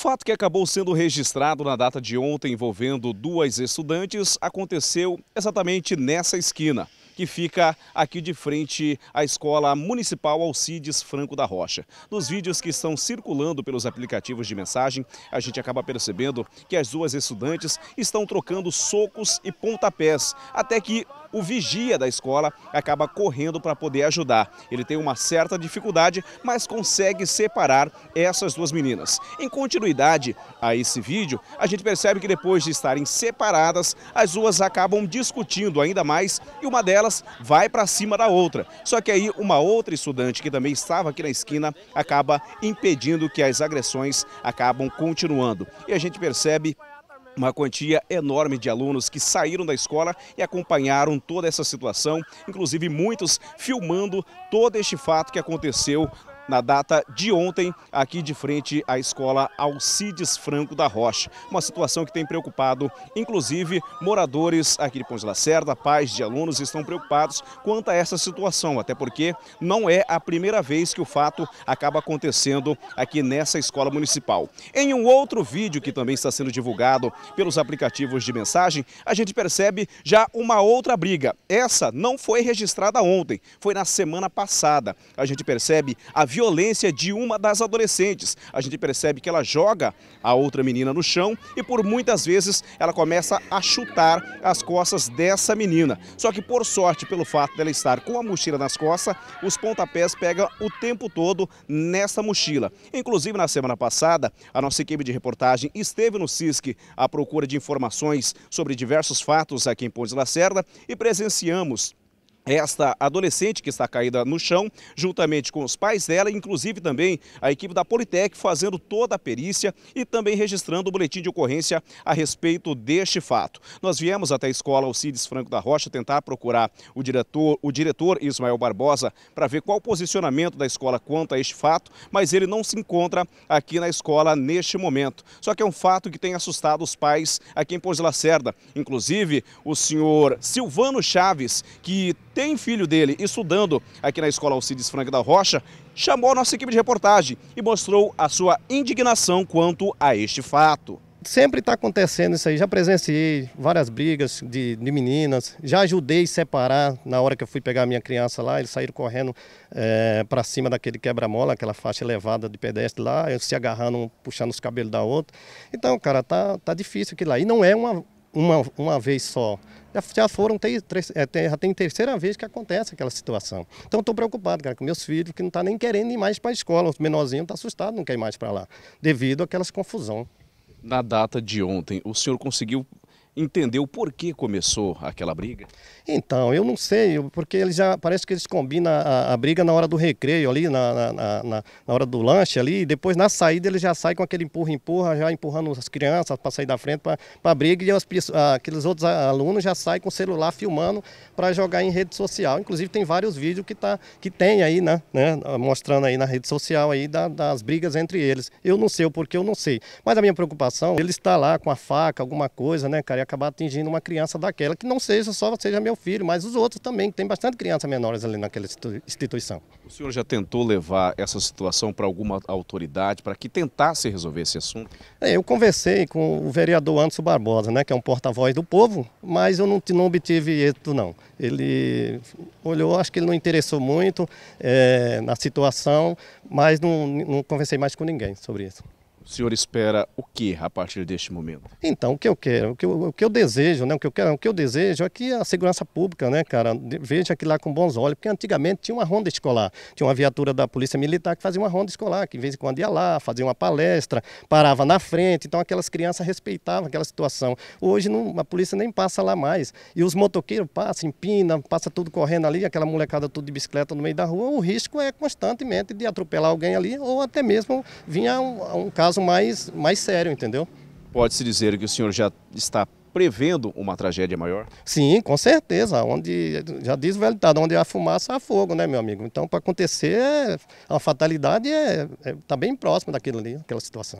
fato que acabou sendo registrado na data de ontem envolvendo duas estudantes aconteceu exatamente nessa esquina, que fica aqui de frente à Escola Municipal Alcides Franco da Rocha. Nos vídeos que estão circulando pelos aplicativos de mensagem, a gente acaba percebendo que as duas estudantes estão trocando socos e pontapés, até que o vigia da escola acaba correndo para poder ajudar. Ele tem uma certa dificuldade, mas consegue separar essas duas meninas. Em continuidade a esse vídeo, a gente percebe que depois de estarem separadas, as duas acabam discutindo ainda mais e uma delas vai para cima da outra. Só que aí uma outra estudante que também estava aqui na esquina acaba impedindo que as agressões acabam continuando. E a gente percebe uma quantia enorme de alunos que saíram da escola e acompanharam toda essa situação, inclusive muitos filmando todo este fato que aconteceu na data de ontem, aqui de frente à escola Alcides Franco da Rocha. Uma situação que tem preocupado, inclusive, moradores aqui de Ponte Lacerda, pais de alunos estão preocupados quanto a essa situação, até porque não é a primeira vez que o fato acaba acontecendo aqui nessa escola municipal. Em um outro vídeo que também está sendo divulgado pelos aplicativos de mensagem, a gente percebe já uma outra briga. Essa não foi registrada ontem, foi na semana passada. A gente percebe a violência violência de uma das adolescentes. A gente percebe que ela joga a outra menina no chão e por muitas vezes ela começa a chutar as costas dessa menina. Só que por sorte, pelo fato dela estar com a mochila nas costas, os pontapés pegam o tempo todo nessa mochila. Inclusive na semana passada, a nossa equipe de reportagem esteve no Cisc à procura de informações sobre diversos fatos aqui em Pontes Lacerda e presenciamos esta adolescente que está caída no chão, juntamente com os pais dela, inclusive também a equipe da Politec fazendo toda a perícia e também registrando o boletim de ocorrência a respeito deste fato. Nós viemos até a escola Alcides Franco da Rocha tentar procurar o diretor, o diretor Ismael Barbosa para ver qual o posicionamento da escola quanto a este fato, mas ele não se encontra aqui na escola neste momento. Só que é um fato que tem assustado os pais aqui em de Lacerda, inclusive o senhor Silvano Chaves, que tem filho dele estudando aqui na Escola Alcides Frank da Rocha, chamou a nossa equipe de reportagem e mostrou a sua indignação quanto a este fato. Sempre está acontecendo isso aí, já presenciei várias brigas de, de meninas, já ajudei a separar na hora que eu fui pegar a minha criança lá, eles saíram correndo é, eh, para cima daquele quebra-mola, aquela faixa elevada de pedestre lá, se agarrando, puxando os cabelos da outra. Então, cara, tá, tá difícil aquilo lá. E não é uma, uma, uma vez só. Já, já foram, ter, é, já tem terceira vez que acontece aquela situação. Então estou preocupado, cara, com meus filhos que não estão tá nem querendo ir mais para a escola. Os menorzinhos estão tá assustado assustados, não querem mais para lá, devido àquelas confusão. Na data de ontem, o senhor conseguiu entendeu por que começou aquela briga? Então, eu não sei, porque eles já parece que eles combinam a, a briga na hora do recreio ali, na, na, na, na hora do lanche ali, e depois na saída eles já saem com aquele empurra-empurra, já empurrando as crianças para sair da frente para a briga, e as, aqueles outros alunos já saem com o celular filmando para jogar em rede social. Inclusive tem vários vídeos que, tá, que tem aí, né, né mostrando aí na rede social aí da, das brigas entre eles. Eu não sei o porquê, eu não sei. Mas a minha preocupação, ele está lá com a faca, alguma coisa, né, cara, acabar atingindo uma criança daquela, que não seja só seja meu filho, mas os outros também, que tem bastante crianças menores ali naquela instituição. O senhor já tentou levar essa situação para alguma autoridade para que tentasse resolver esse assunto? É, eu conversei com o vereador Anderson Barbosa, né, que é um porta-voz do povo, mas eu não, não obtive êxito não. Ele olhou, acho que ele não interessou muito é, na situação, mas não, não conversei mais com ninguém sobre isso. O senhor espera o que a partir deste momento? Então, o que eu quero, o que eu, o que eu desejo, né? O que eu quero, o que eu desejo é que a segurança pública, né, cara, veja aquilo lá com bons olhos, porque antigamente tinha uma ronda escolar, tinha uma viatura da Polícia Militar que fazia uma ronda escolar, que de vez em quando ia lá, fazia uma palestra, parava na frente, então aquelas crianças respeitavam aquela situação. Hoje não, a polícia nem passa lá mais. E os motoqueiros passam, empinam, passa tudo correndo ali, aquela molecada tudo de bicicleta no meio da rua, o risco é constantemente de atropelar alguém ali ou até mesmo vinha um, um caso mais, mais sério, entendeu? Pode-se dizer que o senhor já está prevendo uma tragédia maior? Sim, com certeza. Onde, já diz o velho onde há fumaça, há fogo, né, meu amigo? Então, para acontecer, a fatalidade está é, é, tá bem próxima daquilo ali, situação.